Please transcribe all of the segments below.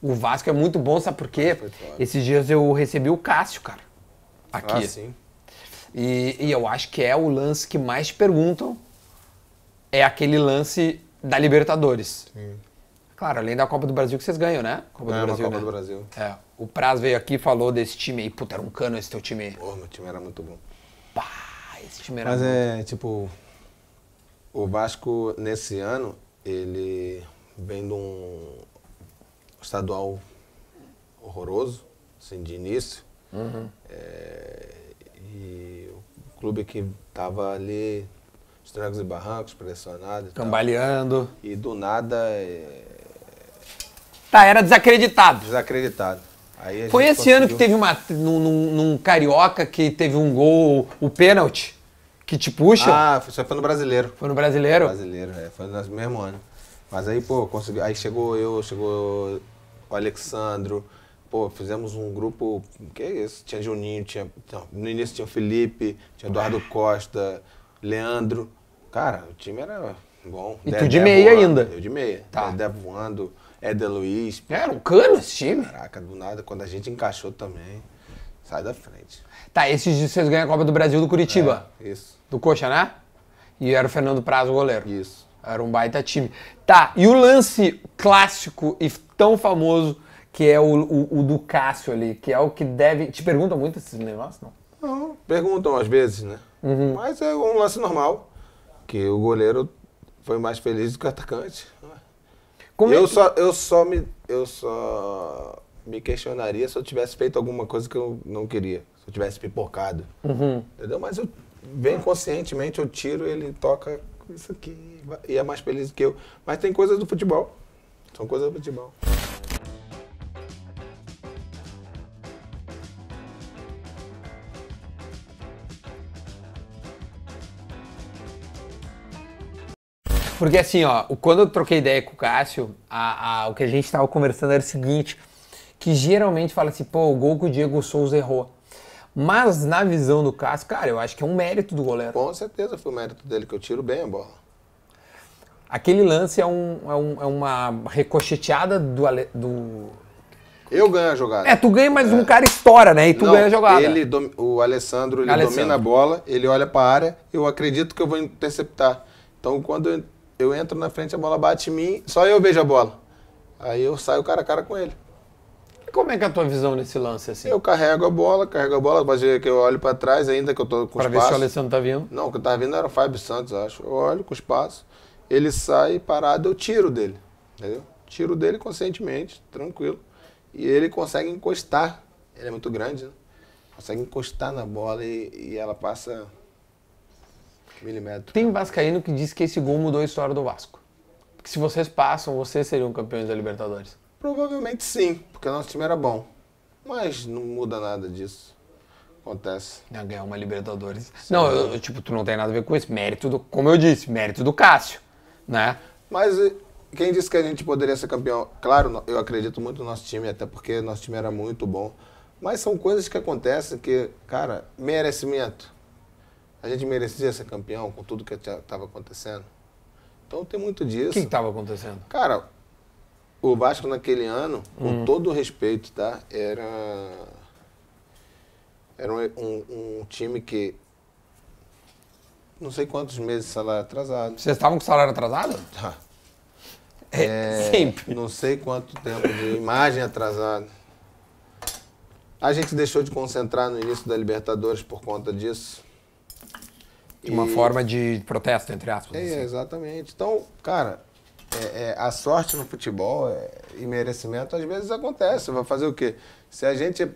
O Vasco é muito bom, sabe por quê? Ah, Esses dias eu recebi o Cássio, cara. Ah, aqui. Ah, sim. E, e, eu acho que é o lance que mais perguntam. É aquele lance da Libertadores. Sim. Claro, além da Copa do Brasil que vocês ganham, né? Copa Não, do Brasil. Copa né? do Brasil. É. O Praz veio aqui e falou desse time aí. Puta, era um cano esse teu time aí. Pô, meu time era muito bom. Pá, esse time era Mas muito é, bom. tipo, o Vasco, nesse ano, ele vem de um, estadual horroroso, assim, de início. Uhum. É, e o clube que estava ali, estragos e barrancos, pressionado. E Cambaleando. Tal, e do nada. É... Tá, era desacreditado. Desacreditado. Foi esse conseguiu... ano que teve uma. Num, num, num, carioca que teve um gol, o pênalti, que te puxa? Ah, foi no brasileiro. Foi no brasileiro? Foi no brasileiro, é, foi no mesmo ano. Mas aí, pô, consegui. Aí chegou eu, chegou o Alexandro. Pô, fizemos um grupo, que é isso? Tinha Juninho, tinha, no início tinha o Felipe, tinha Eduardo Costa, Leandro. Cara, o time era bom. E Dedé tu de meia voando, ainda? Eu de meia. Tá. Dedé voando, Éder Luiz. Era um cano esse time? Caraca, do nada, quando a gente encaixou também, sai da frente. Tá, esses dias vocês ganham a Copa do Brasil do Curitiba. É, isso. Do Coxa, né? E era o Fernando Prazo o goleiro. Isso. Era um baita time. Tá, e o lance clássico e tão famoso que é o, o, o do Cássio ali, que é o que deve. Te perguntam muito esses negócios, não? Não, perguntam às vezes, né? Uhum. Mas é um lance normal. Que o goleiro foi mais feliz do que o atacante. Como eu, é que... só, eu só me. Eu só me questionaria se eu tivesse feito alguma coisa que eu não queria. Se eu tivesse pipocado. Uhum. Entendeu? Mas eu bem conscientemente eu tiro ele toca isso aqui. E é mais feliz do que eu. Mas tem coisas do futebol. São coisas do futebol. Porque assim, ó, quando eu troquei ideia com o Cássio, a, a, o que a gente estava conversando era o seguinte, que geralmente fala assim, pô, o gol que o Diego Souza errou. Mas na visão do Cássio, cara, eu acho que é um mérito do goleiro. Com certeza foi o mérito dele, que eu tiro bem a bola. Aquele lance é, um, é, um, é uma ricocheteada do, do, Eu ganho a jogada. É, tu ganha, mas é. um cara estoura, né? E tu Não, ganha a jogada. Ele, o Alessandro, ele Alessandro. domina a bola, ele olha para a área, eu acredito que eu vou interceptar. Então, quando eu entro na frente, a bola bate em mim, só eu vejo a bola. Aí eu saio cara a cara com ele como é que é a tua visão nesse lance assim? Eu carrego a bola, carrego a bola, mas é que eu olho para trás ainda que eu tô com pra espaço. Para ver se o Alessandro tá vindo? Não, o que eu tava vindo era o Fábio Santos, acho. Eu olho com espaço, ele sai parado, eu tiro dele, entendeu? Tiro dele conscientemente, tranquilo. E ele consegue encostar. Ele é muito grande, né? Consegue encostar na bola e, e ela passa milímetro. Tem vascaíno que diz que esse gol mudou a história do Vasco. Que se vocês passam, vocês seriam campeões da Libertadores. Provavelmente sim, porque nosso time era bom. Mas não muda nada disso. Acontece. Ah, ganhar uma Libertadores. Sim. Não, eu, eu, tipo, tu não tem nada a ver com isso. Mérito do, como eu disse, mérito do Cássio, né? Mas quem disse que a gente poderia ser campeão? Claro, eu acredito muito no nosso time, até porque nosso time era muito bom. Mas são coisas que acontecem que, cara, merecimento. A gente merecia ser campeão com tudo que estava acontecendo. Então tem muito disso. O que estava acontecendo? Cara, o Vasco naquele ano, com hum. todo o respeito, tá? Era. Era um, um, um time que. Não sei quantos meses de salário atrasado. Vocês estavam com salário atrasado? Tá. É, é Sempre. Não sei quanto tempo de imagem atrasada. A gente deixou de concentrar no início da Libertadores por conta disso. De uma e... forma de protesto, entre aspas. É, assim. exatamente. Então, cara, é, é, a sorte no futebol é, e merecimento às vezes acontece. Vai fazer o quê? Se a gente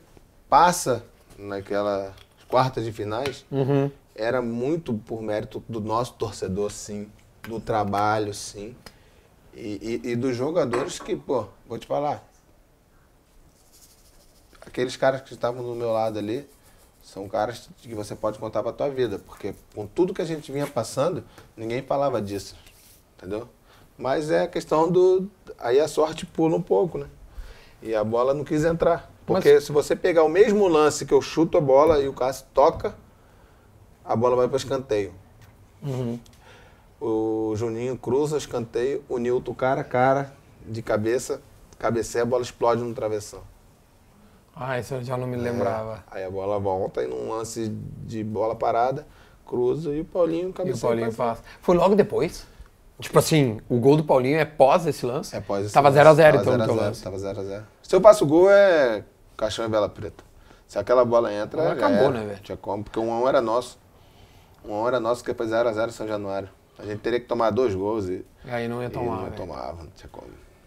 passa naquela quartas de finais, uhum. era muito por mérito do nosso torcedor, sim, do trabalho, sim, e, e, e dos jogadores que, pô, vou te falar, aqueles caras que estavam do meu lado ali são caras que você pode contar para tua vida, porque com tudo que a gente vinha passando, ninguém falava disso, entendeu? Mas é a questão do. Aí a sorte pula um pouco, né? E a bola não quis entrar. Porque Mas... se você pegar o mesmo lance que eu chuto a bola e o Cássio toca, a bola vai para escanteio. Uhum. O Juninho cruza, escanteio, o Nilton cara a cara, de cabeça, cabeceia, a bola explode no travessão. Ah, isso eu já não me lembrava. É, aí a bola volta e num lance de bola parada, cruza e o Paulinho cabeceia. E o Paulinho passa. Foi logo depois? Tipo assim, o gol do Paulinho é pós esse lance? É pós esse Tava 0x0 então, teu lance. Tava 0x0. Se eu passo o gol, é caixão e vela preta. Se aquela bola entra, Não, acabou, era. É, né, velho? Tinha como, porque um a um era nosso. Um a um era nosso, que foi 0x0 São Januário. A gente teria que tomar dois gols e... Aí não ia tomar, e não ia tomar, não tinha como.